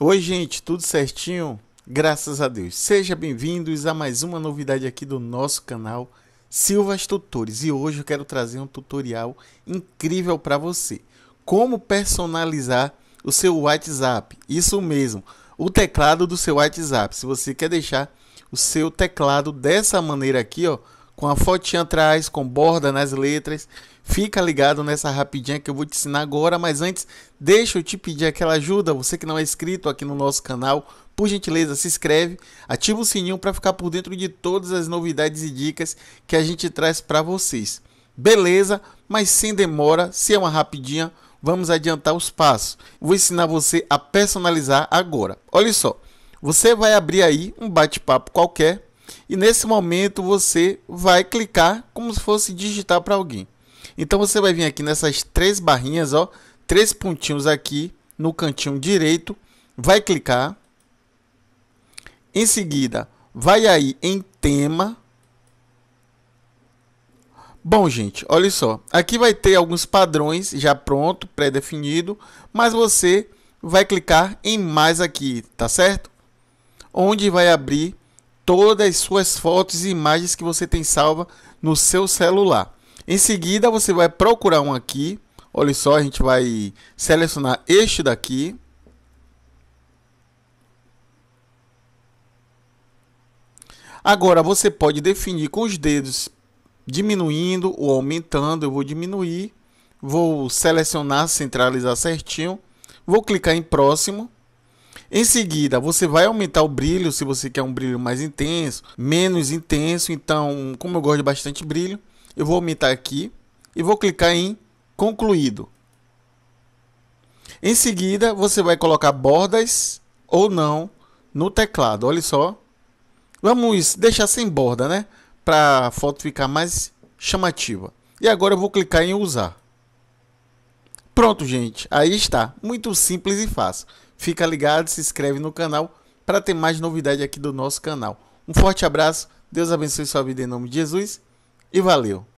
Oi, gente, tudo certinho? Graças a Deus. Sejam bem-vindos a mais uma novidade aqui do nosso canal Silvas Tutores. E hoje eu quero trazer um tutorial incrível para você. Como personalizar o seu WhatsApp. Isso mesmo, o teclado do seu WhatsApp. Se você quer deixar o seu teclado dessa maneira aqui, ó, com a fotinha atrás, com borda nas letras. Fica ligado nessa rapidinha que eu vou te ensinar agora, mas antes, deixa eu te pedir aquela ajuda, você que não é inscrito aqui no nosso canal, por gentileza, se inscreve, ativa o sininho para ficar por dentro de todas as novidades e dicas que a gente traz para vocês. Beleza? Mas sem demora, se é uma rapidinha, vamos adiantar os passos. Vou ensinar você a personalizar agora. Olha só, você vai abrir aí um bate-papo qualquer e nesse momento você vai clicar como se fosse digitar para alguém. Então você vai vir aqui nessas três barrinhas, ó, três pontinhos aqui no cantinho direito, vai clicar. Em seguida, vai aí em tema. Bom, gente, olha só. Aqui vai ter alguns padrões já pronto, pré-definido, mas você vai clicar em mais aqui, tá certo? Onde vai abrir todas as suas fotos e imagens que você tem salva no seu celular. Em seguida, você vai procurar um aqui. Olha só, a gente vai selecionar este daqui. Agora, você pode definir com os dedos, diminuindo ou aumentando. Eu vou diminuir. Vou selecionar, centralizar certinho. Vou clicar em próximo. Em seguida, você vai aumentar o brilho se você quer um brilho mais intenso, menos intenso. Então, como eu gosto de bastante brilho, eu vou aumentar aqui e vou clicar em concluído. Em seguida, você vai colocar bordas ou não no teclado. Olha só. Vamos deixar sem borda, né? Para a foto ficar mais chamativa. E agora eu vou clicar em usar. Pronto, gente. Aí está. Muito simples e fácil. Fica ligado, se inscreve no canal para ter mais novidade aqui do nosso canal. Um forte abraço, Deus abençoe sua vida em nome de Jesus e valeu!